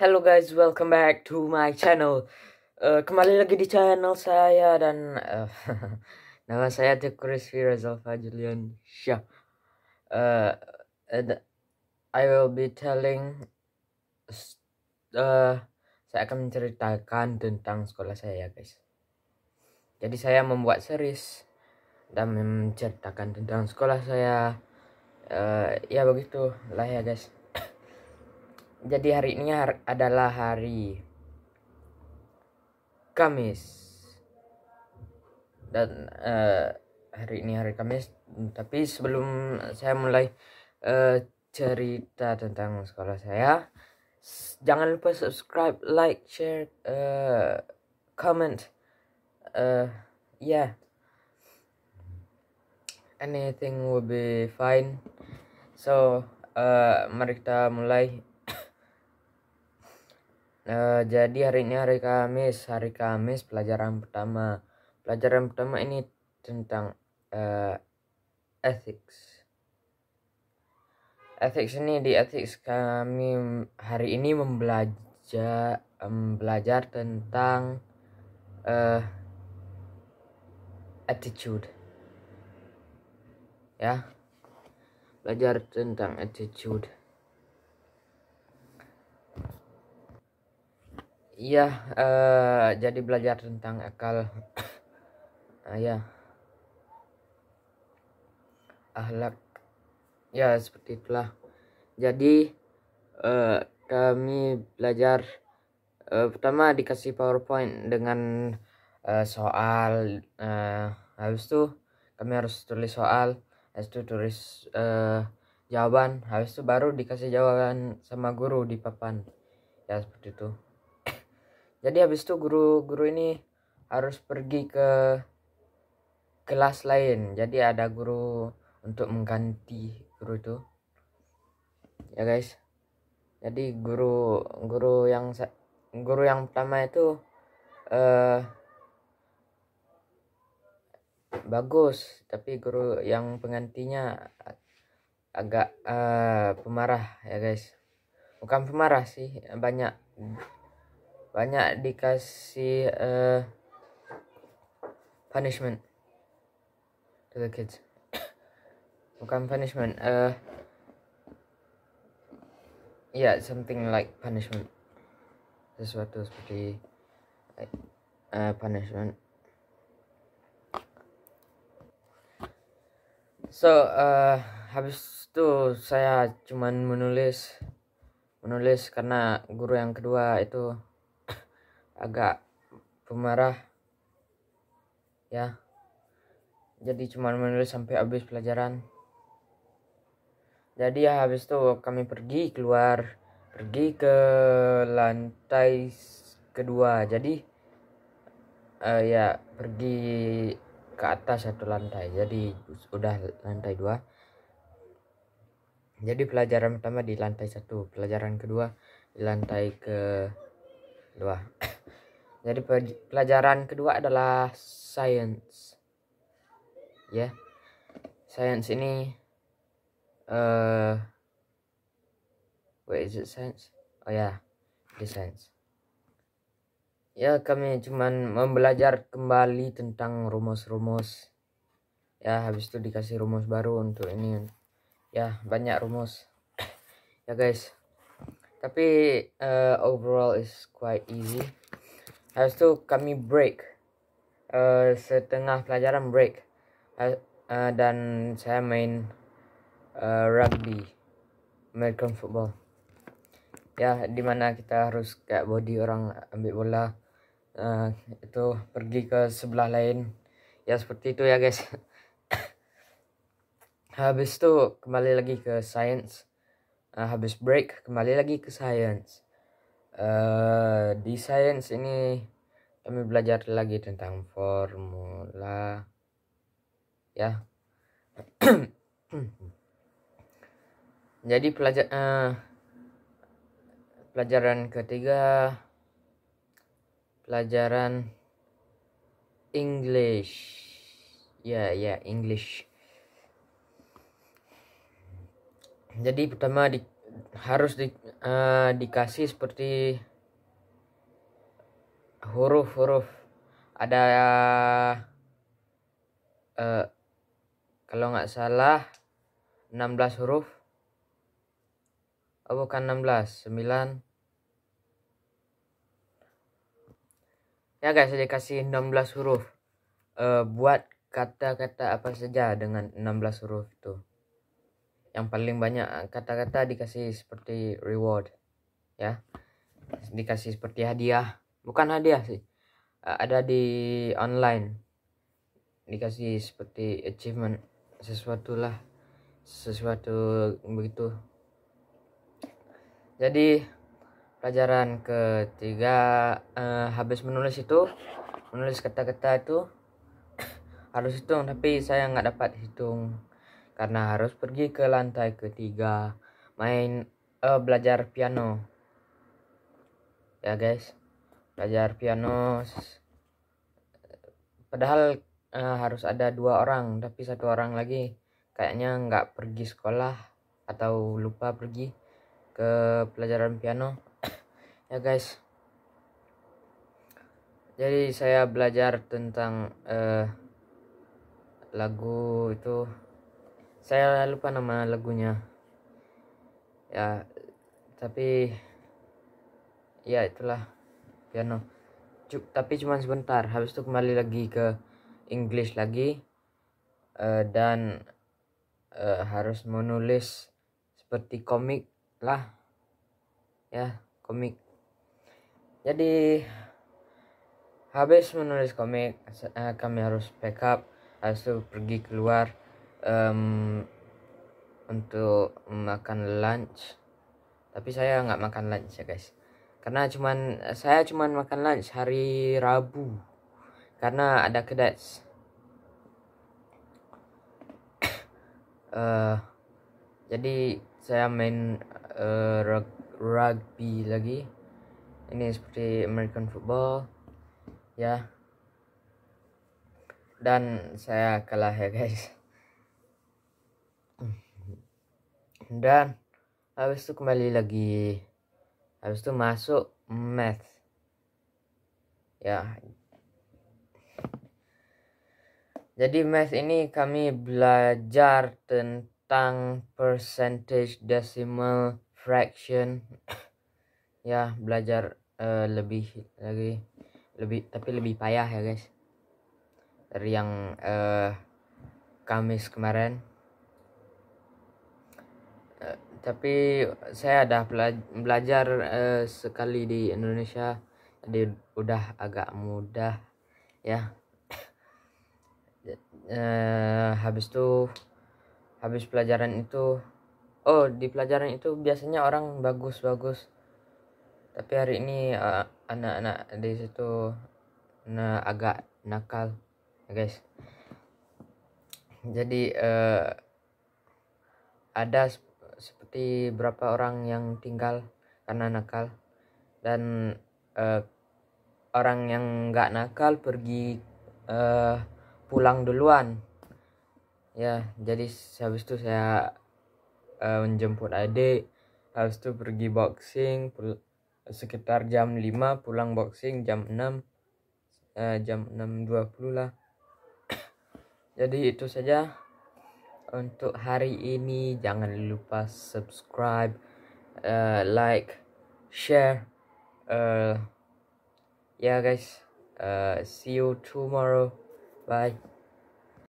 Hello guys, welcome back to my channel. Eh, kembali lagi di channel saya dan eh, nama saya The Chris Firazalfa Julian Shah. Uh, and I will be telling saya akan menceritakan tentang sekolah saya ya guys. Jadi saya membuat series dan menceritakan tentang sekolah saya. Uh, ya begitu lah ya guys. Jadi hari ini har adalah hari Kamis. Dan uh, hari ini hari Kamis, tapi sebelum saya mulai uh, cerita tentang sekolah saya, jangan lupa subscribe, like, share, uh, comment. Uh, yeah. Anything will be fine. So, uh, mari kita mulai Eh, jadi hari ini hari Kamis, hari Kamis pelajaran pertama. Pelajaran pertama ini tentang uh, ethics. Ethics ini di ethics kami hari ini membelajar um, belajar tentang uh, attitude. Ya. Belajar tentang attitude. Iya, uh, jadi belajar tentang akal. uh, ya. Ahlak. Ya, seperti itulah. Jadi uh, kami belajar uh, pertama dikasih PowerPoint dengan uh, soal uh, habis itu kami harus tulis soal, habis itu tulis uh, jawaban, habis itu baru dikasih jawaban sama guru di papan. Ya, seperti itu jadi habis itu guru guru ini harus pergi ke kelas lain jadi ada guru untuk mengganti guru itu ya guys jadi guru guru yang guru yang pertama itu eh bagus tapi guru yang penggantinya agak uh, pemarah ya guys bukan pemarah sih banyak banyak dikasih uh, punishment to the kids bukan punishment uh, ya yeah, something like punishment sesuatu seperti uh, punishment so uh, habis itu saya cuman menulis menulis karena guru yang kedua itu agak pemarah ya jadi cuma menulis sampai habis pelajaran jadi ya habis itu kami pergi keluar pergi ke lantai kedua jadi uh, ya pergi ke atas satu lantai jadi udah lantai dua jadi pelajaran pertama di lantai satu pelajaran kedua di lantai ke dua jadi pelajaran kedua adalah science ya yeah. science ini uh, wait is it science oh ya yeah. science ya yeah, kami cuman membelajar kembali tentang rumus-rumus ya habis itu dikasih rumus baru untuk ini ya banyak rumus ya guys Tapi uh, overall is quite easy. Lepas tu kami break. Uh, setengah pelajaran break. Uh, uh dan saya main uh, rugby. American football. Ya, di mana kita harus kayak body orang ambil bola. Uh, itu pergi ke sebelah lain. Ya, seperti itu ya guys. Habis tu kembali lagi ke science. Nah, habis break kembali lagi ke science. Uh, di science ini kami belajar lagi tentang formula ya. Jadi pelajar uh, eh, pelajaran ketiga pelajaran English. Ya, yeah, ya, yeah, English. jadi pertama di, harus di, uh, dikasih seperti huruf-huruf ada uh, kalau nggak salah 16 huruf oh bukan 16 9 ya guys saya kasih 16 huruf uh, buat kata-kata apa saja dengan 16 huruf tuh yang paling banyak kata-kata dikasih seperti reward ya dikasih seperti hadiah bukan hadiah sih eh, ada di online dikasih seperti achievement sesuatu lah sesuatu begitu jadi pelajaran ketiga eh, habis menulis itu menulis kata-kata itu harus hitung tapi saya nggak dapat hitung karena harus pergi ke lantai ketiga main uh, belajar piano ya guys belajar piano padahal uh, harus ada dua orang tapi satu orang lagi kayaknya nggak pergi sekolah atau lupa pergi ke pelajaran piano ya guys jadi saya belajar tentang uh, lagu itu saya lupa nama lagunya ya tapi ya itulah piano C tapi cuma sebentar habis itu kembali lagi ke English lagi uh, dan uh, harus menulis seperti komik lah ya komik jadi habis menulis komik uh, kami harus backup harus pergi keluar um, untuk makan lunch tapi saya nggak makan lunch ya guys karena cuman saya cuman makan lunch hari Rabu karena ada kedats uh, eh, jadi saya main uh, eh, rug rugby lagi ini seperti American football ya dan saya kalah ya guys dan habis itu kembali lagi habis itu masuk math ya jadi math ini kami belajar tentang percentage decimal fraction ya belajar uh, lebih lagi lebih tapi lebih payah ya guys dari yang uh, Kamis kemarin tapi saya ada belajar uh, sekali di Indonesia jadi udah agak mudah ya uh, habis itu habis pelajaran itu oh di pelajaran itu biasanya orang bagus-bagus tapi hari ini eh, anak-anak uh, di situ nah, agak nakal ya guys jadi uh, ada seperti berapa orang yang tinggal karena nakal dan uh, orang yang nggak nakal pergi uh, pulang duluan ya jadi habis itu saya uh, menjemput adik habis itu pergi boxing sekitar jam 5 pulang boxing jam 6 uh, jam 6.20 lah jadi itu saja untuk hari ini. Jangan lupa subscribe, uh, like, share. Uh, eh, yeah, guys. Uh, see you tomorrow. Bye.